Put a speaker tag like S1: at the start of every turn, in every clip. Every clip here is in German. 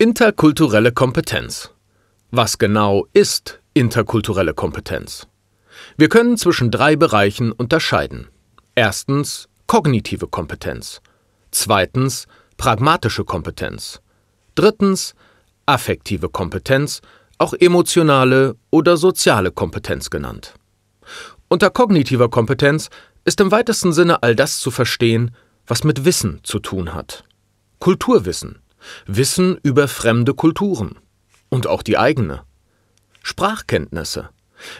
S1: Interkulturelle Kompetenz. Was genau ist interkulturelle Kompetenz? Wir können zwischen drei Bereichen unterscheiden. Erstens kognitive Kompetenz. Zweitens pragmatische Kompetenz. Drittens affektive Kompetenz, auch emotionale oder soziale Kompetenz genannt. Unter kognitiver Kompetenz ist im weitesten Sinne all das zu verstehen, was mit Wissen zu tun hat. Kulturwissen, Wissen über fremde Kulturen und auch die eigene. Sprachkenntnisse.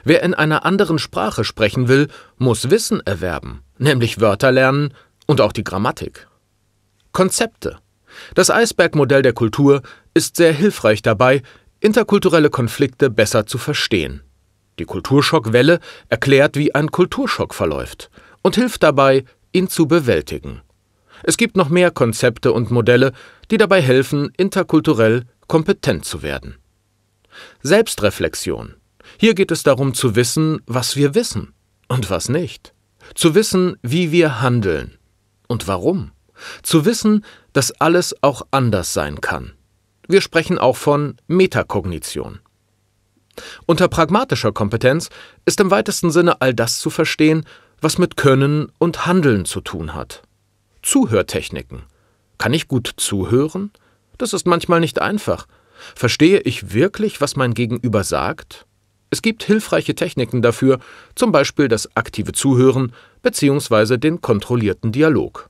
S1: Wer in einer anderen Sprache sprechen will, muss Wissen erwerben, nämlich Wörter lernen und auch die Grammatik. Konzepte. Das Eisbergmodell der Kultur ist sehr hilfreich dabei, interkulturelle Konflikte besser zu verstehen. Die Kulturschockwelle erklärt, wie ein Kulturschock verläuft und hilft dabei, ihn zu bewältigen. Es gibt noch mehr Konzepte und Modelle, die dabei helfen, interkulturell kompetent zu werden. Selbstreflexion. Hier geht es darum zu wissen, was wir wissen und was nicht. Zu wissen, wie wir handeln und warum. Zu wissen, dass alles auch anders sein kann. Wir sprechen auch von Metakognition. Unter pragmatischer Kompetenz ist im weitesten Sinne all das zu verstehen, was mit Können und Handeln zu tun hat. Zuhörtechniken. Kann ich gut zuhören? Das ist manchmal nicht einfach. Verstehe ich wirklich, was mein Gegenüber sagt? Es gibt hilfreiche Techniken dafür, zum Beispiel das aktive Zuhören bzw. den kontrollierten Dialog.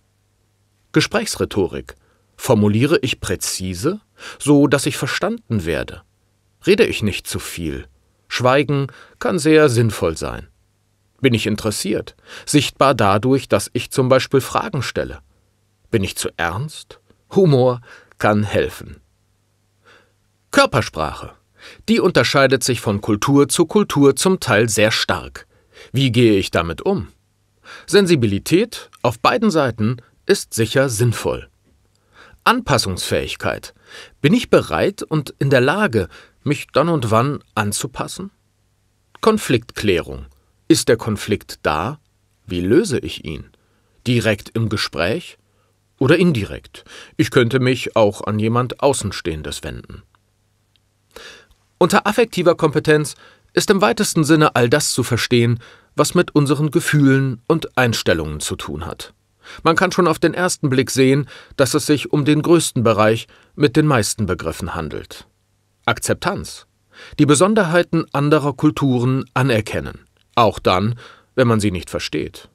S1: Gesprächsrhetorik. Formuliere ich präzise, so dass ich verstanden werde? Rede ich nicht zu viel? Schweigen kann sehr sinnvoll sein. Bin ich interessiert? Sichtbar dadurch, dass ich zum Beispiel Fragen stelle. Bin ich zu ernst? Humor kann helfen. Körpersprache. Die unterscheidet sich von Kultur zu Kultur zum Teil sehr stark. Wie gehe ich damit um? Sensibilität auf beiden Seiten ist sicher sinnvoll. Anpassungsfähigkeit. Bin ich bereit und in der Lage, mich dann und wann anzupassen? Konfliktklärung. Ist der Konflikt da? Wie löse ich ihn? Direkt im Gespräch oder indirekt? Ich könnte mich auch an jemand Außenstehendes wenden. Unter affektiver Kompetenz ist im weitesten Sinne all das zu verstehen, was mit unseren Gefühlen und Einstellungen zu tun hat. Man kann schon auf den ersten Blick sehen, dass es sich um den größten Bereich mit den meisten Begriffen handelt. Akzeptanz. Die Besonderheiten anderer Kulturen anerkennen. Auch dann, wenn man sie nicht versteht.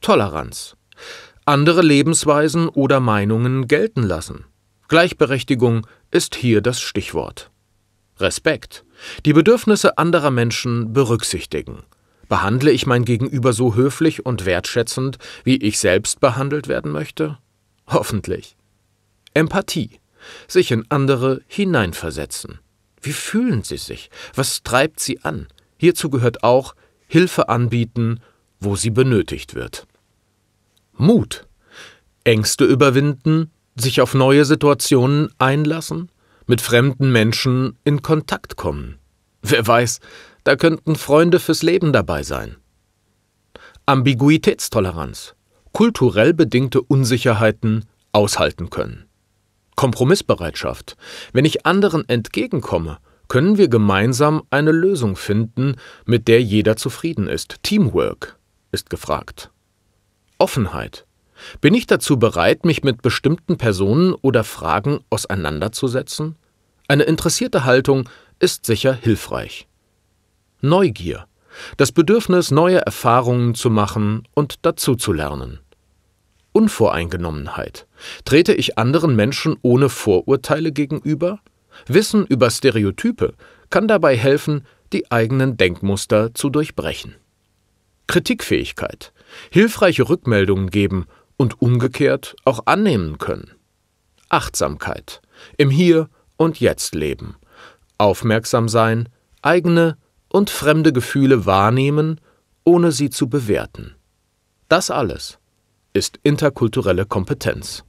S1: Toleranz. Andere Lebensweisen oder Meinungen gelten lassen. Gleichberechtigung ist hier das Stichwort. Respekt. Die Bedürfnisse anderer Menschen berücksichtigen. Behandle ich mein Gegenüber so höflich und wertschätzend, wie ich selbst behandelt werden möchte? Hoffentlich. Empathie. Sich in andere hineinversetzen. Wie fühlen sie sich? Was treibt sie an? Hierzu gehört auch Hilfe anbieten, wo sie benötigt wird. Mut. Ängste überwinden, sich auf neue Situationen einlassen, mit fremden Menschen in Kontakt kommen. Wer weiß, da könnten Freunde fürs Leben dabei sein. Ambiguitätstoleranz. Kulturell bedingte Unsicherheiten aushalten können. Kompromissbereitschaft. Wenn ich anderen entgegenkomme können wir gemeinsam eine Lösung finden, mit der jeder zufrieden ist. Teamwork ist gefragt. Offenheit. Bin ich dazu bereit, mich mit bestimmten Personen oder Fragen auseinanderzusetzen? Eine interessierte Haltung ist sicher hilfreich. Neugier. Das Bedürfnis, neue Erfahrungen zu machen und dazuzulernen. Unvoreingenommenheit. Trete ich anderen Menschen ohne Vorurteile gegenüber? Wissen über Stereotype kann dabei helfen, die eigenen Denkmuster zu durchbrechen. Kritikfähigkeit, hilfreiche Rückmeldungen geben und umgekehrt auch annehmen können. Achtsamkeit, im Hier und Jetzt leben, aufmerksam sein, eigene und fremde Gefühle wahrnehmen, ohne sie zu bewerten. Das alles ist interkulturelle Kompetenz.